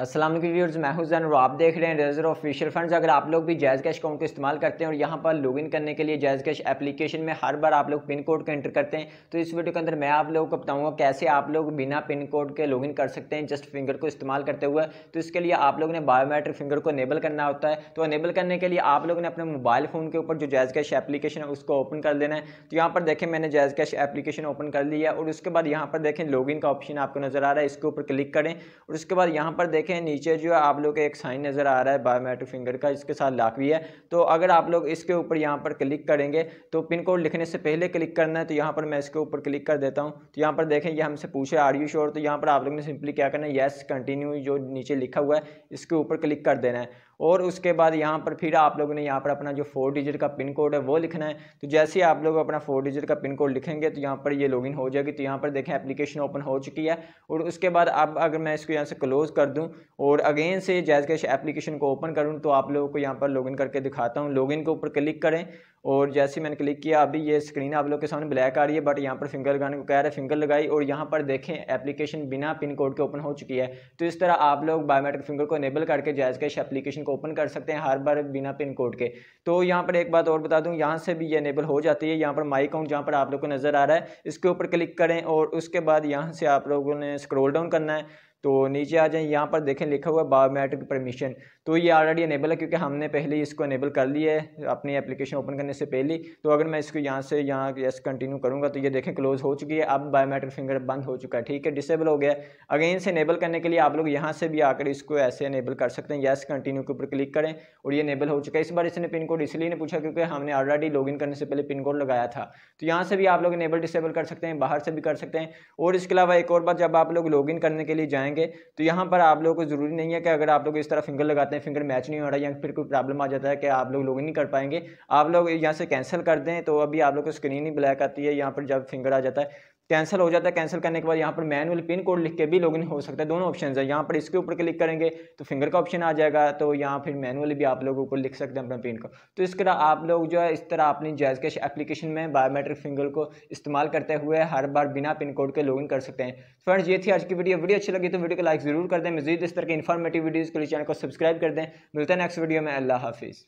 Aslam viewers मैं हुसैन और आप देख रहे हैं रेजर ऑफिशियल फंड्स अगर आप लोग भी जायज़ कैश अकाउंट को इस्तेमाल करते हैं और यहाँ पर लॉगिन करने के लिए जायज़ कैश एप्लीकेशन में हर बार आप लोग पिन कोड को एंटर करते हैं तो इस वीडियो के अंदर मैं आप लोगों को बताऊँगा कैसे आप लोग बिना पिन कोड के लॉगिन कर सकते हैं जस्ट फिंगर को इस्तेमाल करते हुए तो इसके लिए आप लोगों ने बायोमेट्रिक फिंगर को अनेबल करना होता है तो अनेबल करने के लिए आप लोगों ने अपने मोबाइल फ़ोन के ऊपर जो जायज़ कैश एप्लीकेशन है उसको ओपन कर देना है तो यहाँ पर देखें मैंने जायज़ कैश एप्लीकेशन ओपन कर लिया और उसके बाद यहाँ पर देखें लॉगिन का ऑप्शन आपको नज़र आ रहा है इसके ऊपर क्लिक करें और उसके बाद यहाँ पर देखें नीचे जो है आप लोग एक साइन नज़र आ रहा है बायोमेट्रिक फिंगर का इसके साथ लाख भी है तो अगर आप लोग इसके ऊपर यहाँ पर क्लिक करेंगे तो पिन कोड लिखने से पहले क्लिक करना है तो यहाँ पर मैं इसके ऊपर क्लिक कर देता हूँ तो यहाँ पर देखें ये हमसे पूछे आर यू श्योर तो यहाँ पर आप लोग ने सिंपली क्या करना है येस कंटिन्यू जो नीचे लिखा हुआ है इसके ऊपर क्लिक कर देना है और उसके बाद यहाँ पर फिर आप लोगों ने यहाँ पर अपना जो फोर डिजिट का पिन कोड है वो लिखना है तो जैसे ही आप लोग अपना फोर डिजिट का पिन कोड लिखेंगे तो यहाँ पर ये लॉगिन हो जाएगी तो यहाँ पर देखें एप्लीकेशन ओपन हो चुकी है और उसके बाद अब अगर मैं इसको यहाँ से क्लोज़ कर दूँ और अगेन से जैसे कैश एप्लीकेशन को ओपन करूँ तो आप लोगों को यहाँ पर लॉगिन करके दिखाता हूँ लॉगिन के ऊपर क्लिक करें और जैसे मैंने क्लिक किया अभी ये स्क्रीन आप लोग के सामने ब्लैक आ रही है बट यहाँ पर फिंगर लगाने को कह रहा है फिंगर लगाई और यहाँ पर देखें एप्लीकेशन बिना पिन कोड के ओपन हो चुकी है तो इस तरह आप लोग बायोमेट्रिक फिंगर को इनेबल करके जायज़ कैश एप्लीकेशन को ओपन कर सकते हैं हर बार बिना पिन कोड के तो यहाँ पर एक बात और बता दूँ यहाँ से भी ये इनेबल हो जाती है यहाँ पर माई अकाउंट जहाँ पर आप लोग को नज़र आ रहा है इसके ऊपर क्लिक करें और उसके बाद यहाँ से आप लोगों ने स्क्रोल डाउन करना है तो नीचे आ जाएं यहाँ पर देखें लिखा हुआ है बायोमेट्रिक परमिशन तो ये ऑलरेडी इनेबल है क्योंकि हमने पहले ही इसको इनेबल कर लिया है अपनी एप्लीकेशन ओपन करने से पहले तो अगर मैं इसको यहाँ से यहाँ यस कंटिन्यू करूँगा तो ये देखें क्लोज हो चुकी है अब बायोमेट्रिक फिंगर बंद हो चुका है ठीक है डिसेबल हो गया अगेन से इनेबल करने के लिए आप लोग यहाँ से भी आकर इसको ऐसे इनेबल कर सकते हैं येस कंटिन्यू के ऊपर क्लिक करें और ये इनेबल हो चुका है इस बार इसने पिन कोड इसलिए नहीं पूछा क्योंकि हमने ऑलरेडी लॉग करने से पहले पिन कोड लगाया था तो यहाँ से भी आप लोग इनेबल डिसेबल कर सकते हैं बाहर से भी कर सकते हैं और इसके अलावा एक और बात जब आप लोग लॉग करने के लिए जाएँ करेंगे तो यहाँ पर आप लोगों को ज़रूरी नहीं है कि अगर आप लोग इस तरह फिंगर लगाते हैं फिंगर मैच नहीं हो रहा या फिर कोई प्रॉब्लम आ जाता है कि आप लोग लोग नहीं कर पाएंगे आप लोग यहाँ से कैंसिल कर दें तो अभी आप लोग को स्क्रीन ही ब्लैक आती है यहाँ पर जब फिंगर आ जाता है कैंसिल हो जाता है कैंसिल करने के बाद यहाँ पर मैनुअल पिन कोड लिख के भी लॉगिन हो सकता है दोनों ऑप्शन है यहाँ पर इसके ऊपर क्लिक करेंगे तो फिंगर का ऑप्शन आ जाएगा तो यहाँ फिर मैनुअली भी आप लोगों ऊपर लिख सकते हैं अपना पिन को तो इस तरह आप लोग जो है इस तरह अपनी जैज कैश एप्लीकेशन में बायोमेट्रिक फिंगर को इस्तेमाल करते हुए हर बार बिना पिन कोड के लॉगिन कर सकते हैं फ्रेंड्स ये थी आज की वीडियो वीडियो अच्छी लगी तो वीडियो को लाइक जरूर कर दें मजीद इस तरह के इन्फॉर्मेटिव वीडियोज़ के लिए चैनल को सब्सक्राइब कर दें मिलते हैं नेक्स्ट वीडियो में अल्लाह हाफिज़